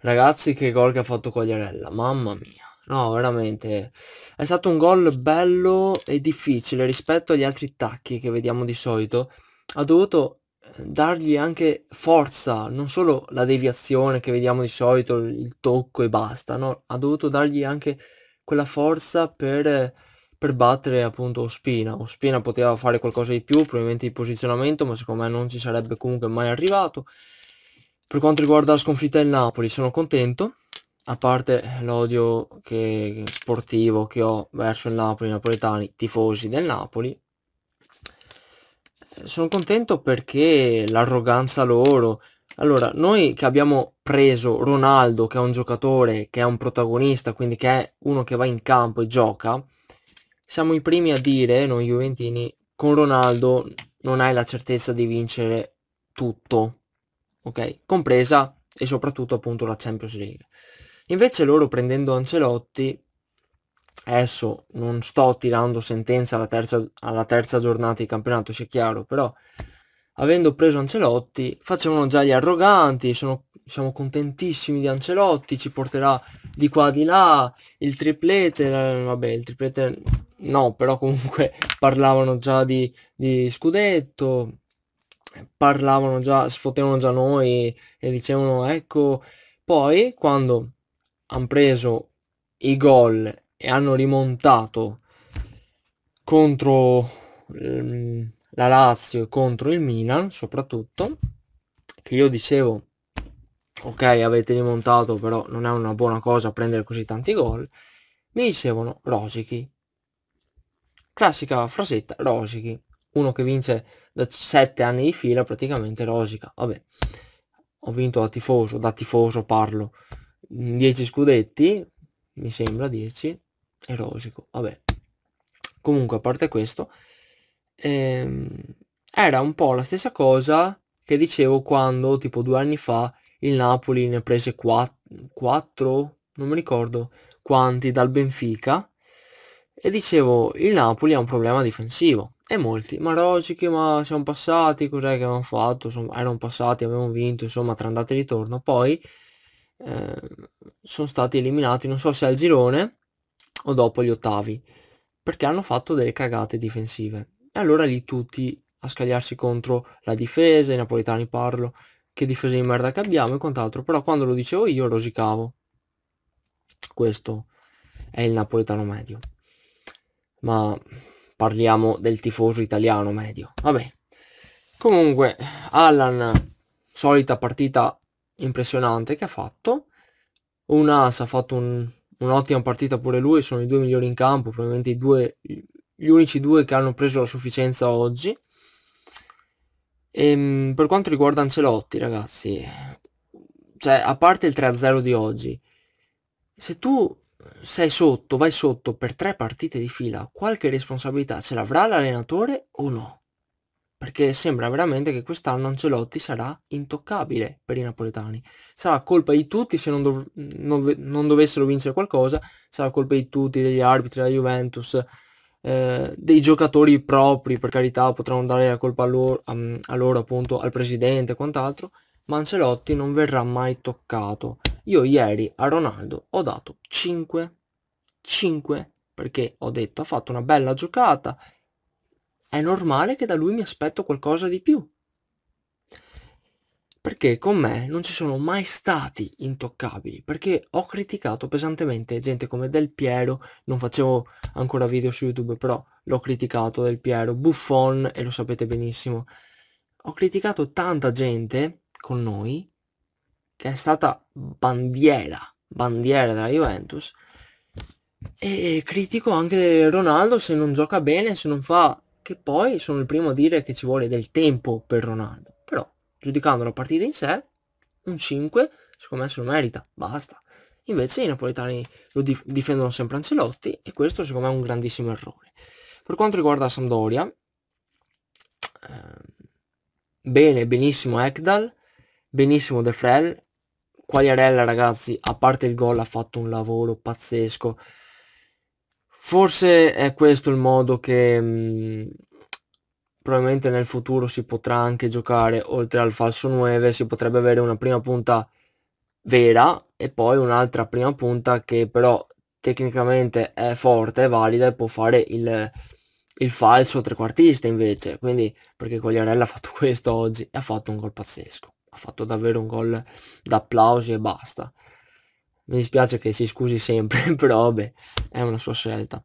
Ragazzi che gol che ha fatto Quagliarella, mamma mia. No, veramente. È stato un gol bello e difficile rispetto agli altri tacchi che vediamo di solito. Ha dovuto eh, dargli anche forza, non solo la deviazione che vediamo di solito, il tocco e basta, no? Ha dovuto dargli anche quella forza per, per battere appunto Ospina. Ospina poteva fare qualcosa di più, probabilmente di posizionamento, ma secondo me non ci sarebbe comunque mai arrivato. Per quanto riguarda la sconfitta del Napoli sono contento, a parte l'odio che, sportivo che ho verso il Napoli, i napoletani, tifosi del Napoli, eh, sono contento perché l'arroganza loro. Allora, noi che abbiamo preso Ronaldo, che è un giocatore, che è un protagonista, quindi che è uno che va in campo e gioca, siamo i primi a dire, noi Juventini, con Ronaldo non hai la certezza di vincere tutto ok? Compresa e soprattutto appunto la Champions League. Invece loro prendendo Ancelotti, adesso non sto tirando sentenza alla terza, alla terza giornata di campionato, sia chiaro, però avendo preso Ancelotti facevano già gli arroganti, sono, siamo contentissimi di Ancelotti, ci porterà di qua di là, il triplete, eh, vabbè il triplete no, però comunque parlavano già di, di scudetto, parlavano già, sfottevano già noi e dicevano ecco. Poi quando hanno preso i gol e hanno rimontato contro ehm, la Lazio e contro il Milan soprattutto, che io dicevo ok avete rimontato però non è una buona cosa prendere così tanti gol, mi dicevano rosichi. Classica frasetta rosichi uno che vince da sette anni di fila praticamente rosica. Vabbè, ho vinto da tifoso, da tifoso parlo, 10 mm, scudetti, mi sembra 10, e rosico, vabbè. Comunque, a parte questo, ehm, era un po' la stessa cosa che dicevo quando, tipo due anni fa, il Napoli ne prese 4, non mi ricordo quanti, dal Benfica, e dicevo, il Napoli ha un problema difensivo e molti, ma Rocichi, ma siamo passati, cos'è che avevamo fatto? Insomma, erano passati, avevamo vinto, insomma, tra andate e ritorno. Poi eh, sono stati eliminati, non so se al girone o dopo gli ottavi, perché hanno fatto delle cagate difensive. E allora lì tutti a scagliarsi contro la difesa, i napoletani parlo, che difesa di merda che abbiamo e quant'altro. Però quando lo dicevo io rosicavo. Questo è il napoletano medio. Ma parliamo del tifoso italiano medio. Vabbè. Comunque, Allan, solita partita impressionante che ha fatto. Unas ha fatto un, un'ottima partita pure lui, sono i due migliori in campo, probabilmente i due, gli unici due che hanno preso la sufficienza oggi. E, ehm, per quanto riguarda Ancelotti, ragazzi, cioè, a parte il 3-0 di oggi, se tu sei sotto, vai sotto per tre partite di fila, qualche responsabilità ce l'avrà l'allenatore o no? Perché sembra veramente che quest'anno Ancelotti sarà intoccabile per i napoletani. Sarà colpa di tutti se non, dov- non, non dovessero vincere qualcosa, sarà colpa di tutti, degli arbitri, della Juventus, eh, dei giocatori propri, per carità, potranno dare la colpa a loro, a, a loro appunto, al presidente e quant'altro, ma non verrà mai toccato. Io ieri a Ronaldo ho dato 5, 5, perché ho detto ha fatto una bella giocata, è normale che da lui mi aspetto qualcosa di più. Perché con me non ci sono mai stati intoccabili, perché ho criticato pesantemente gente come Del Piero, non facevo ancora video su YouTube, però l'ho criticato Del Piero, Buffon, e lo sapete benissimo. Ho criticato tanta gente con noi, che è stata bandiera, bandiera della Juventus, e critico anche Ronaldo se non gioca bene, se non fa, che poi sono il primo a dire che ci vuole del tempo per Ronaldo, però giudicando la partita in sé, un 5, secondo me se lo merita, basta. Invece i napoletani lo dif- difendono sempre Ancelotti e questo secondo me è un grandissimo errore. Per quanto riguarda la Sampdoria, eh, bene, benissimo Ekdal, benissimo De Frel. Quagliarella, ragazzi, a parte il gol, ha fatto un lavoro pazzesco. Forse è questo il modo che mh, mm, probabilmente nel futuro si potrà anche giocare, oltre al falso 9, si potrebbe avere una prima punta vera e poi un'altra prima punta che però tecnicamente è forte, è valida e può fare il, il falso trequartista invece. Quindi, perché Quagliarella ha fatto questo oggi e ha fatto un gol pazzesco fatto davvero un gol d'applausi e basta. Mi dispiace che si scusi sempre, però beh, è una sua scelta.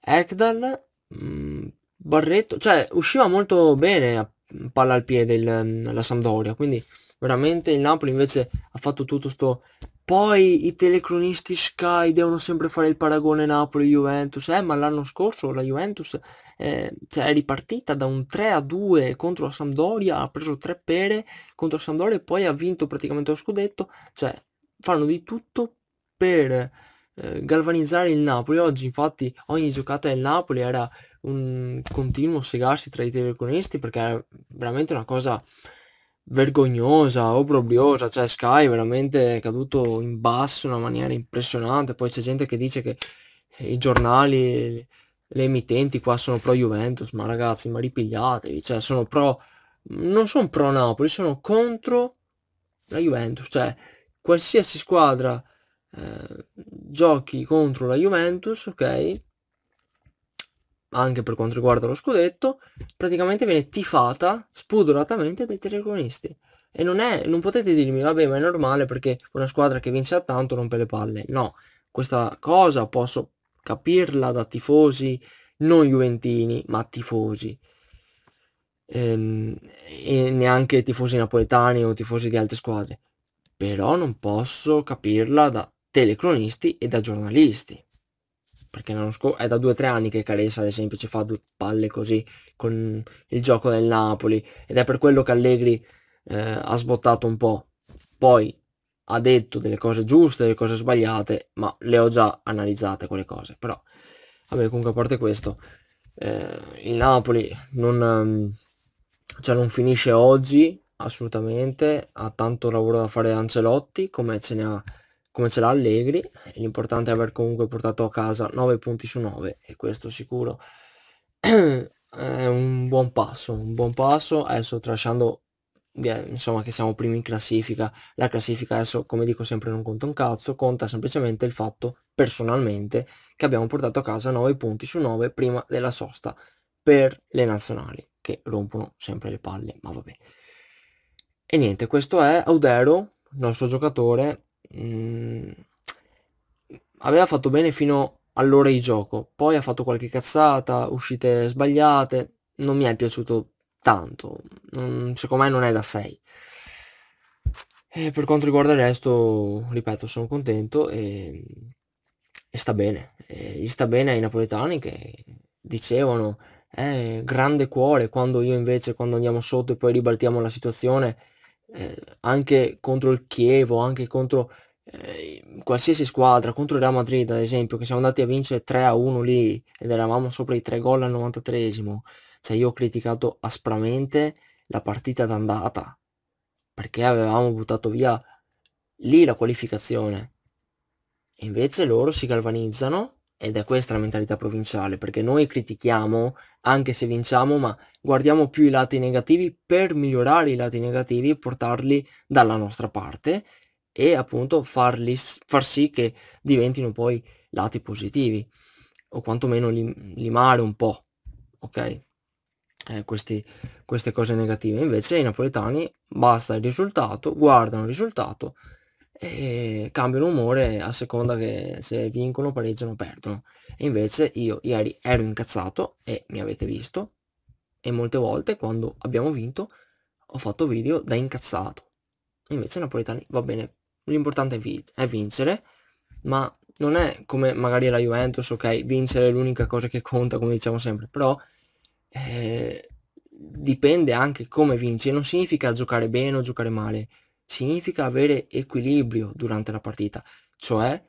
Ekdal, mm, Barretto, cioè usciva molto bene a palla al piede il, mm, la Sampdoria, quindi veramente il Napoli invece ha fatto tutto sto poi i telecronisti Sky devono sempre fare il paragone Napoli-Juventus, eh, ma l'anno scorso la Juventus eh, cioè è ripartita da un 3-2 contro la Sampdoria, ha preso tre pere contro la Sampdoria e poi ha vinto praticamente lo scudetto, cioè fanno di tutto per eh, galvanizzare il Napoli. Oggi infatti ogni giocata del Napoli era un continuo segarsi tra i telecronisti perché era veramente una cosa vergognosa, obbrobriosa, cioè Sky veramente è caduto in basso in una maniera impressionante, poi c'è gente che dice che i giornali, le emittenti qua sono pro Juventus, ma ragazzi, ma ripigliatevi, cioè sono pro, non sono pro Napoli, sono contro la Juventus, cioè qualsiasi squadra eh, giochi contro la Juventus, ok, anche per quanto riguarda lo scudetto, praticamente viene tifata spudoratamente dai telecronisti. E non, è, non potete dirmi, vabbè, ma è normale perché una squadra che vince a tanto rompe le palle. No, questa cosa posso capirla da tifosi non juventini, ma tifosi. Ehm, e neanche tifosi napoletani o tifosi di altre squadre. Però non posso capirla da telecronisti e da giornalisti perché è da 2-3 anni che Caressa ad esempio ci fa due palle così con il gioco del Napoli ed è per quello che Allegri eh, ha sbottato un po'. Poi ha detto delle cose giuste, delle cose sbagliate, ma le ho già analizzate quelle cose. Però, vabbè, comunque a parte questo, eh, il Napoli non, ehm, cioè non finisce oggi, assolutamente, ha tanto lavoro da fare Ancelotti, come ce ne ha come ce l'ha Allegri, l'importante è aver comunque portato a casa 9 punti su 9 e questo sicuro è un buon passo, un buon passo, adesso tralasciando insomma che siamo primi in classifica, la classifica adesso come dico sempre non conta un cazzo, conta semplicemente il fatto personalmente che abbiamo portato a casa 9 punti su 9 prima della sosta per le nazionali che rompono sempre le palle, ma vabbè. E niente, questo è Audero, nostro giocatore mh, mm. aveva fatto bene fino all'ora di gioco, poi ha fatto qualche cazzata, uscite sbagliate, non mi è piaciuto tanto, non, secondo me non è da 6. E per quanto riguarda il resto, ripeto, sono contento e, e sta bene. E gli sta bene ai napoletani che dicevano eh, grande cuore quando io invece quando andiamo sotto e poi ribaltiamo la situazione eh, anche contro il Chievo, anche contro eh, qualsiasi squadra, contro il Real Madrid ad esempio, che siamo andati a vincere 3-1 lì ed eravamo sopra i 3 gol al 93esimo, cioè io ho criticato aspramente la partita d'andata, perché avevamo buttato via lì la qualificazione. E invece loro si galvanizzano ed è questa la mentalità provinciale, perché noi critichiamo anche se vinciamo, ma guardiamo più i lati negativi per migliorare i lati negativi e portarli dalla nostra parte e appunto farli, far sì che diventino poi lati positivi o quantomeno limare un po', ok? Eh, questi, queste cose negative. Invece i napoletani basta il risultato, guardano il risultato e cambiano umore a seconda che se vincono, pareggiano o perdono. E invece io ieri ero incazzato e mi avete visto e molte volte quando abbiamo vinto ho fatto video da incazzato. Invece Napoletani va bene, l'importante è, è vincere, ma non è come magari la Juventus, ok, vincere è l'unica cosa che conta, come diciamo sempre, però eh, dipende anche come vinci, non significa giocare bene o giocare male significa avere equilibrio durante la partita, cioè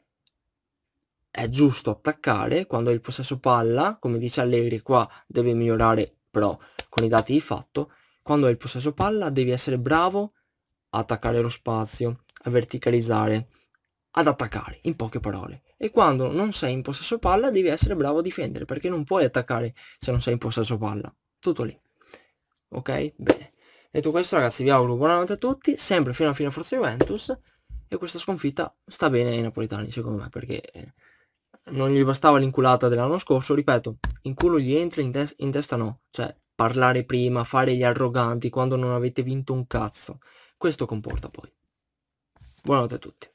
è giusto attaccare quando il possesso palla, come dice Allegri qua deve migliorare però con i dati di fatto, quando hai il possesso palla devi essere bravo a attaccare lo spazio, a verticalizzare, ad attaccare, in poche parole. E quando non sei in possesso palla devi essere bravo a difendere, perché non puoi attaccare se non sei in possesso palla. Tutto lì. Ok? Bene. Detto questo ragazzi vi auguro buonanotte a tutti, sempre fino a fine Forza Juventus e questa sconfitta sta bene ai napoletani secondo me perché eh, non gli bastava l'inculata dell'anno scorso, ripeto, in culo gli entra, in, tes in testa no, cioè parlare prima, fare gli arroganti quando non avete vinto un cazzo, questo comporta poi. Buonanotte a tutti.